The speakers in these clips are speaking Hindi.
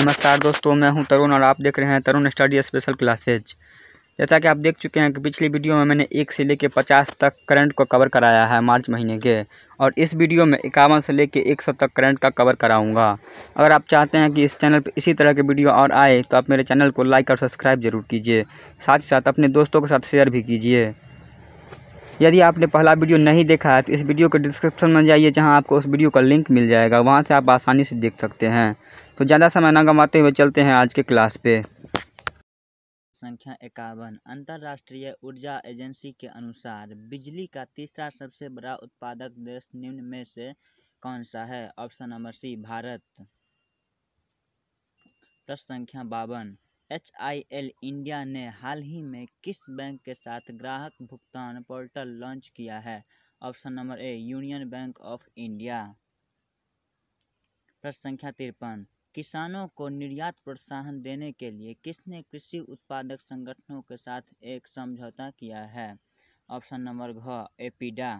नमस्कार दोस्तों मैं हूं तरुण और आप देख रहे हैं तरुण स्टडी स्पेशल क्लासेज जैसा कि आप देख चुके हैं कि पिछली वीडियो में मैंने एक से लेकर पचास तक करंट को कवर कराया है मार्च महीने के और इस वीडियो में इक्यावन से लेकर एक सौ तक करंट का कवर कराऊंगा अगर आप चाहते हैं कि इस चैनल पर इसी तरह के वीडियो और आए तो आप मेरे चैनल को लाइक और सब्सक्राइब जरूर कीजिए साथ ही साथ अपने दोस्तों के साथ शेयर भी कीजिए यदि आपने पहला वीडियो नहीं देखा है तो इस वीडियो के डिस्क्रिप्शन में जाइए जहाँ आपको उस वीडियो का लिंक मिल जाएगा वहाँ से आप आसानी से देख सकते हैं तो ज़्यादा समय ना गंवाते हुए चलते हैं आज के क्लास पे संख्या इक्यावन अंतर्राष्ट्रीय ऊर्जा एजेंसी के अनुसार बिजली का तीसरा सबसे बड़ा उत्पादक देश निम्न में से कौन सा है ऑप्शन नंबर सी भारत प्रश्न संख्या बावन एच आई एल इंडिया ने हाल ही में किस बैंक के साथ ग्राहक भुगतान पोर्टल लॉन्च किया है option number A Union Bank of India प्रश्न संख्या तिरपन किसानों को निर्यात प्रोत्साहन देने के लिए किसने कृषि उत्पादक संगठनों के साथ एक समझौता किया है ऑप्शन नंबर घ एपीडा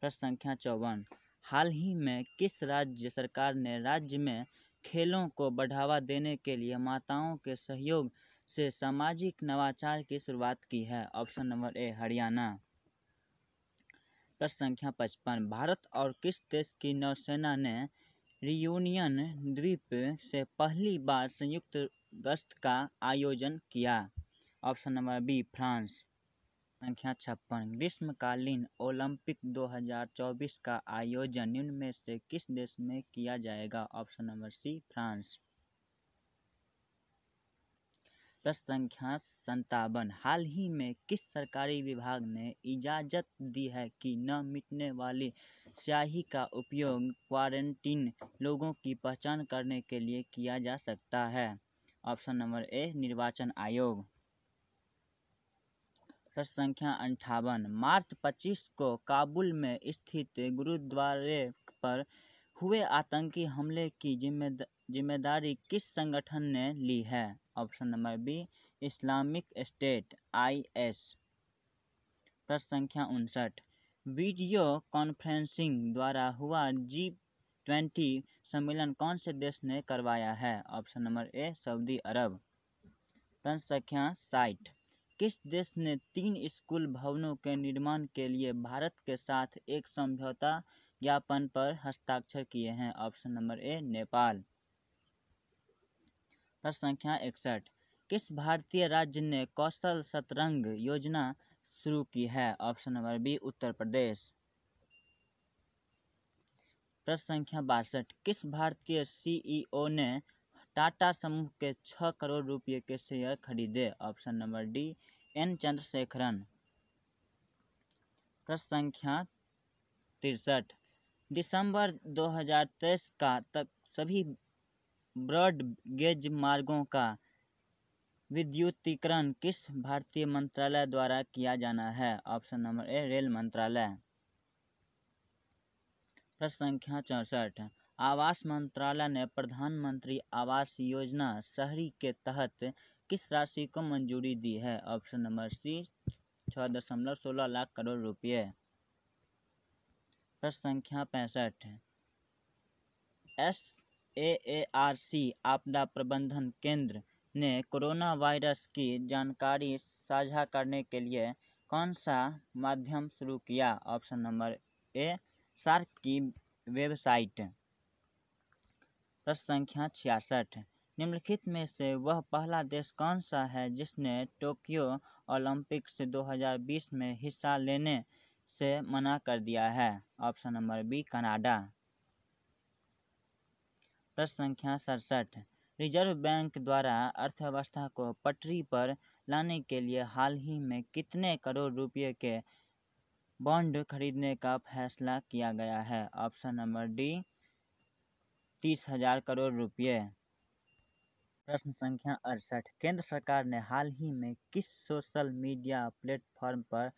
प्रश्न संख्या चौवन हाल ही में किस राज्य सरकार ने राज्य में खेलों को बढ़ावा देने के लिए माताओं के सहयोग से सामाजिक नवाचार की शुरुआत की है ऑप्शन नंबर ए हरियाणा प्रश्न संख्या पचपन भारत और किस देश की नौसेना ने रियूनियन द्वीप से पहली बार संयुक्त गश्त का आयोजन किया ऑप्शन नंबर बी फ्रांस संख्या छप्पन ग्रीष्मकालीन ओलंपिक 2024 का आयोजन निम्न में से किस देश में किया जाएगा ऑप्शन नंबर सी फ्रांस प्रश्न संख्या संतावन हाल ही में किस सरकारी विभाग ने इजाजत दी है कि न मिटने वाली स्याही का उपयोग क्वारंटीन लोगों की पहचान करने के लिए किया जा सकता है ऑप्शन नंबर ए निर्वाचन आयोग प्रश्न संख्या अंठावन मार्च 25 को काबुल में स्थित गुरुद्वारे पर हुए आतंकी हमले की जिम्मेदा, जिम्मेदारी किस संगठन ने ली है option number B Islamic State IS प्रश्न संख्या उनसठ वीडियो कॉन्फ्रेंसिंग द्वारा हुआ जी ट्वेंटी सम्मेलन कौन से देश ने करवाया है option number A Saudi Arab प्रश्न संख्या साठ किस देश ने तीन स्कूल भवनों के निर्माण के लिए भारत के साथ एक समझौता ज्ञापन पर हस्ताक्षर किए हैं ऑप्शन नंबर ए नेपाल प्रश्न संख्या इकसठ किस भारतीय राज्य ने कौशल शतरंग योजना शुरू की है option number B Uttar Pradesh प्रश्न संख्या बासठ किस भारतीय सीईओ e ने टाटा समूह के छः करोड़ रुपये के शेयर खरीदे option number D N Chandrasekaran प्रश्न संख्या तिरसठ दिसंबर 2023 का तक सभी ब्रॉड गेज मार्गों का विद्युतीकरण किस भारतीय मंत्रालय द्वारा किया जाना है ऑप्शन नंबर ए रेल मंत्रालय प्रश्न संख्या चौंसठ आवास मंत्रालय ने प्रधानमंत्री आवास योजना शहरी के तहत किस राशि को मंजूरी दी है ऑप्शन नंबर सी छः दशमलव सोलह लाख करोड़ रुपये प्रश्न संख्या पैंसठ S A A R C आपदा प्रबंधन केंद्र ने कोरोना वायरस की जानकारी साझा करने के लिए कौन सा माध्यम शुरू किया ऑप्शन नंबर ए सार्क की वेबसाइट प्रश्न संख्या छियासठ निम्नलिखित में से वह पहला देश कौन सा है जिसने टोक्यो ओलंपिक्स 2020 में हिस्सा लेने से मना कर दिया है ऑप्शन नंबर बी कनाडा प्रश्न संख्या सड़सठ रिज़र्व बैंक द्वारा अर्थव्यवस्था को पटरी पर लाने के लिए हाल ही में कितने करोड़ रुपये के बॉन्ड खरीदने का फैसला किया गया है ऑप्शन नंबर डी तीस हजार करोड़ रुपये प्रश्न संख्या अड़सठ केंद्र सरकार ने हाल ही में किस सोशल मीडिया प्लेटफॉर्म पर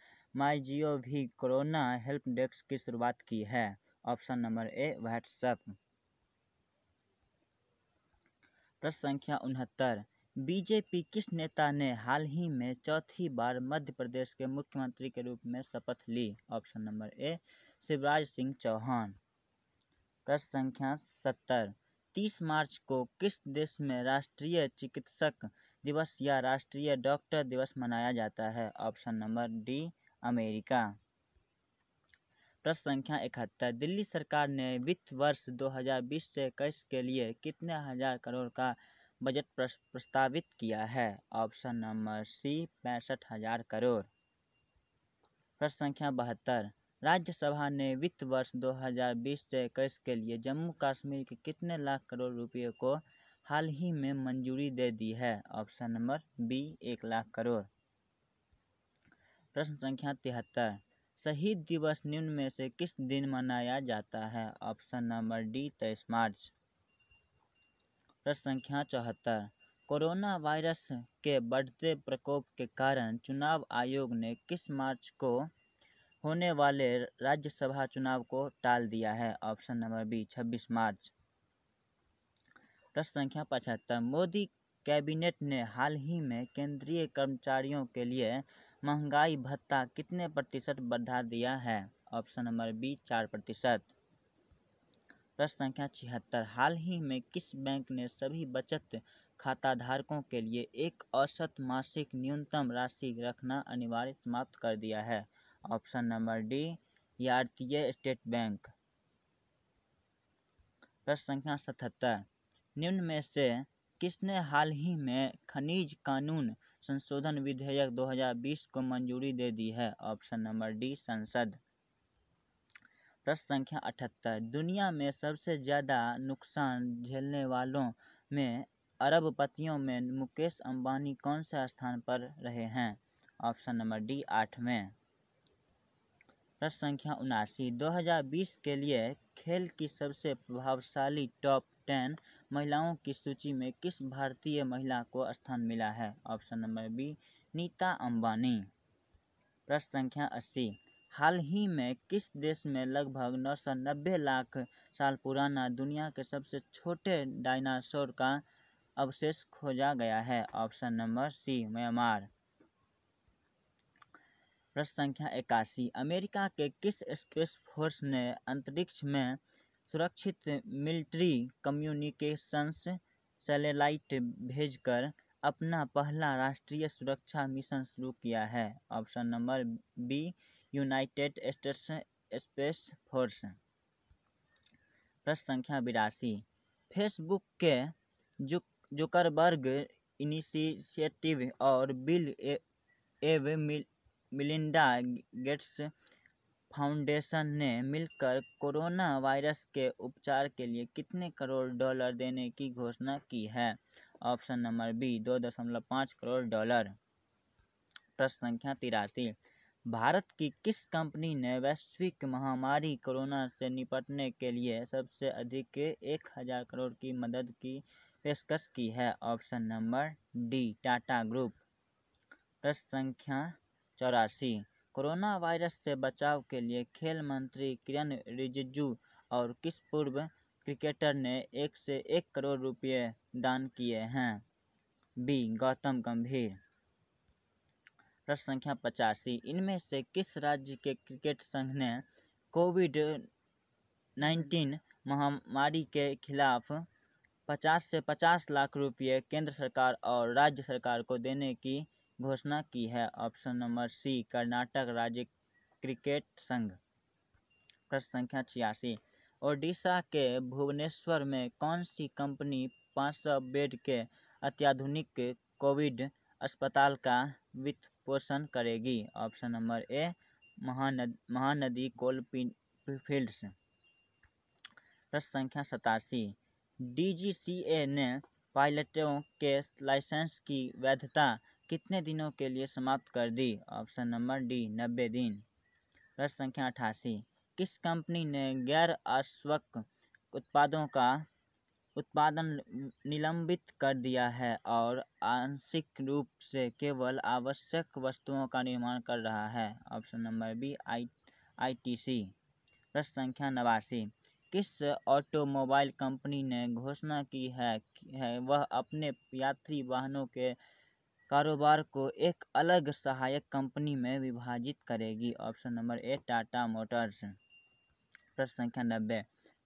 माई जियो भी कोरोना हेल्प डेस्क की शुरुआत की है ऑप्शन नंबर ए व्हाट्सएप प्रश्न संख्या उनहत्तर बीजेपी किस नेता ने हाल ही में चौथी बार मध्य प्रदेश के मुख्यमंत्री के रूप में शपथ ली option number A Shivraj Singh Chouhan प्रश्न संख्या सत्तर तीस मार्च को किस देश में राष्ट्रीय चिकित्सक दिवस या राष्ट्रीय डॉक्टर दिवस मनाया जाता है ऑप्शन नंबर डी अमेरिका प्रश्न संख्या इकहत्तर दिल्ली सरकार ने वित्त वर्ष 2020 से इक्कीस के लिए कितने हजार करोड़ का बजट प्रस्तावित किया है ऑप्शन नंबर सी पैंसठ हजार करोड़ प्रश्न संख्या बहत्तर राज्यसभा ने वित्त वर्ष 2020 से इक्कीस के लिए जम्मू कश्मीर के कितने लाख करोड़ रुपये को हाल ही में मंजूरी दे दी है ऑप्शन नंबर बी एक लाख करोड़ प्रश्न संख्या तिहत्तर शहीद दिवस निम्न में से किस दिन मनाया जाता है ऑप्शन नंबर डी तेईस मार्च प्रश्न संख्या चौहत्तर कोरोना वायरस के बढ़ते प्रकोप के कारण चुनाव आयोग ने किस मार्च को होने वाले राज्यसभा चुनाव को टाल दिया है ऑप्शन नंबर बी 26 मार्च प्रश्न संख्या पचहत्तर मोदी कैबिनेट ने हाल ही में केंद्रीय कर्मचारियों के लिए महंगाई भत्ता कितने प्रतिशत बढ़ा दिया है ऑप्शन नंबर बी चार प्रतिशत प्रश्न संख्या छिहत्तर हाल ही में किस बैंक ने सभी बचत खाता धारकों के लिए एक औसत मासिक न्यूनतम राशि रखना अनिवार्य समाप्त कर दिया है option number D Bharatiya State Bank प्रश्न संख्या सतहत्तर निम्न में से किसने हाल ही में खनिज कानून संशोधन विधेयक 2020 को मंजूरी दे दी है ऑप्शन नंबर डी संसद प्रश्न संख्या अठहत्तर दुनिया में सबसे ज़्यादा नुकसान झेलने वालों में अरबपतियों में मुकेश अंबानी कौन से स्थान पर रहे हैं ऑप्शन नंबर डी आठवें प्रश्न संख्या उनासी दो हज़ार बीस के लिए खेल की सबसे प्रभावशाली टॉप टेन महिलाओं की सूची में किस भारतीय महिला को स्थान मिला है option number B Nita Ambani प्रश्न संख्या अस्सी हाल ही में किस देश में लगभग नौ सौ नब्बे लाख साल पुराना दुनिया के सबसे छोटे डायनासोर का अवशेष खोजा गया है ऑप्शन नंबर सी म्यांमार प्रश्न संख्या इक्यासी अमेरिका के किस स्पेस फोर्स ने अंतरिक्ष में सुरक्षित मिलिट्री कम्युनिकेशंस सैटेलाइट भेजकर अपना पहला राष्ट्रीय सुरक्षा मिशन शुरू किया है option number B United States Space Force प्रश्न संख्या बिरासी फेसबुक के जुक जुकरबर्ग इनिशिएटिव और बिल एव मिल मिलिंडा गेट्स फाउंडेशन ने मिलकर कोरोना वायरस के उपचार के लिए कितने करोड़ डॉलर देने की घोषणा की है ऑप्शन नंबर बी दो दशमलव पाँच करोड़ डॉलर प्रश्न संख्या तिरासी भारत की किस कंपनी ने वैश्विक महामारी कोरोना से निपटने के लिए सबसे अधिक एक हजार करोड़ की मदद की पेशकश की है option number D Tata group प्रश्न संख्या चौरासी कोरोना वायरस से बचाव के लिए खेल मंत्री किरण रिजिजू और किस पूर्व क्रिकेटर ने एक से एक करोड़ रुपये दान किए हैं बी गौतम गंभीर प्रश्न संख्या पचासी इनमें से किस राज्य के क्रिकेट संघ ने कोविड नाइन्टीन महामारी के खिलाफ पचास से पचास लाख रुपये केंद्र सरकार और राज्य सरकार को देने की घोषणा की है ऑप्शन नंबर सी कर्नाटक राज्य क्रिकेट संघ प्रश्न संख्या छियासी ओडिशा के भुवनेश्वर में कौन सी कंपनी 500 बेड के अत्याधुनिक कोविड अस्पताल का वित्त पोषण करेगी ऑप्शन नंबर ए महानद महानदी कोल फील्ड्स प्रश्न संख्या सतासी डी ने पायलटों के लाइसेंस की वैधता कितने दिनों के लिए समाप्त कर दी ऑप्शन नंबर डी नब्बे दिन प्रश्न संख्या अठासी किस कंपनी ने गैर आश्वक उत्पादों का उत्पादन निलंबित कर दिया है और आंशिक रूप से केवल आवश्यक वस्तुओं का निर्माण कर रहा है option number B I I T C प्रश्न संख्या नवासी किस ऑटोमोबाइल कंपनी ने घोषणा की है, है वह अपने यात्री वाहनों के कारोबार को एक अलग सहायक कंपनी में विभाजित करेगी option number A Tata Motors प्रश्न संख्या नब्बे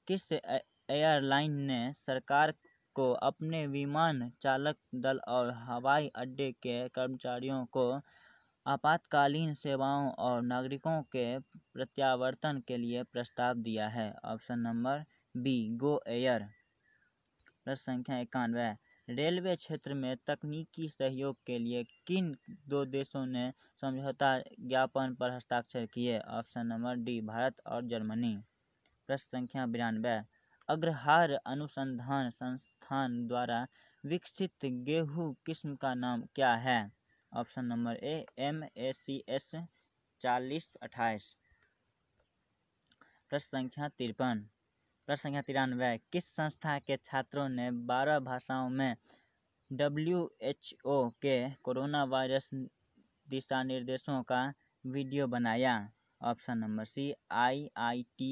किस एयरलाइन ने सरकार को अपने विमान चालक दल और हवाई अड्डे के कर्मचारियों को आपातकालीन सेवाओं और नागरिकों के प्रत्यावर्तन के लिए प्रस्ताव दिया है option number B Go Air प्रश्न संख्या इक्यानवे रेलवे क्षेत्र में तकनीकी सहयोग के लिए किन दो देशों ने समझौता ज्ञापन पर हस्ताक्षर किए ऑप्शन नंबर डी भारत और जर्मनी प्रश्न संख्या बिरानवे अग्रहार अनुसंधान संस्थान द्वारा विकसित गेहूं किस्म का नाम क्या है option number A M A C S चालीस अट्ठाईस प्रश्न संख्या तिरपन प्रश्न संख्या तिरानवे किस संस्था के छात्रों ने बारह भाषाओं में डब्ल्यू एच ओ के कोरोना वायरस दिशा निर्देशों का वीडियो बनाया option number C I I T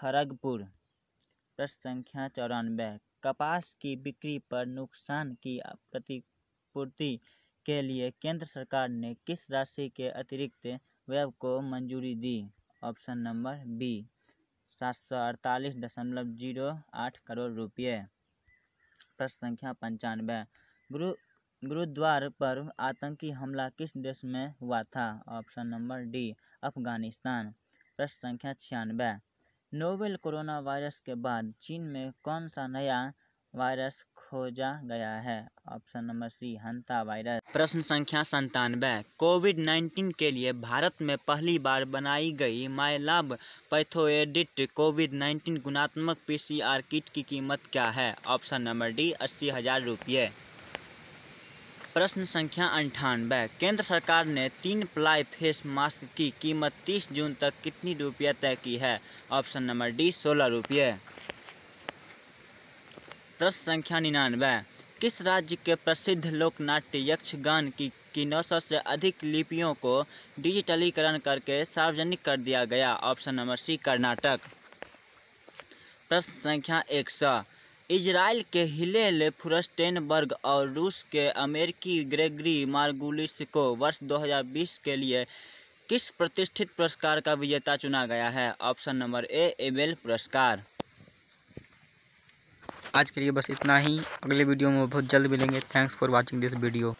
Kharagpur प्रश्न संख्या चौरानवे कपास की बिक्री पर नुकसान की प्रतिपूर्ति के लिए केंद्र सरकार ने किस राशि के अतिरिक्त व्यय को मंजूरी दी ऑप्शन नंबर बी सात सौ अड़तालीस दशमलव जीरो आठ करोड़ रुपये प्रश्न संख्या पंचानवे गुरु गुरुद्वार पर आतंकी हमला किस देश में हुआ था ऑप्शन नंबर डी अफगानिस्तान प्रश्न संख्या छियानवे नोवेल कोरोना वायरस के बाद चीन में कौन सा नया वायरस खोजा गया है option number C hanta virus प्रश्न संख्या संतानवे कोविड 19 के लिए भारत में पहली बार बनाई गई माइलाब पैथोएडिट कोविड 19 गुणात्मक पीसीआर किट की कीमत क्या है ऑप्शन नंबर डी अस्सी हजार रुपये प्रश्न संख्या अंठानवे केंद्र सरकार ने तीन प्लाई फेस मास्क की कीमत 30 जून तक कितनी रुपया तय की है ऑप्शन नंबर डी सोलह रुपये प्रश्न संख्या निन्यानवे किस राज्य के प्रसिद्ध लोकनाट्य यक्षगान की की 900 से अधिक लिपियों को डिजिटलीकरण करके सार्वजनिक कर दिया गया ऑप्शन नंबर सी कर्नाटक प्रश्न संख्या एक सौ इजराइल के हिलेल फुरस्टेनबर्ग और रूस के अमेरिकी ग्रेगरी मार्गुलिस को वर्ष 2020 के लिए किस प्रतिष्ठित पुरस्कार का विजेता चुना गया है ऑप्शन नंबर ए एबेल पुरस्कार आज के लिए बस इतना ही अगले वीडियो में बहुत जल्द मिलेंगे thanks for watching this video